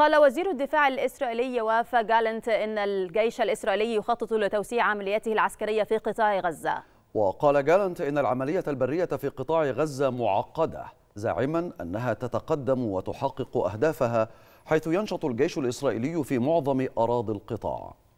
قال وزير الدفاع الإسرائيلي وافا جالنت إن الجيش الإسرائيلي يخطط لتوسيع عملياته العسكرية في قطاع غزة وقال جالنت إن العملية البرية في قطاع غزة معقدة زاعما أنها تتقدم وتحقق أهدافها حيث ينشط الجيش الإسرائيلي في معظم أراضي القطاع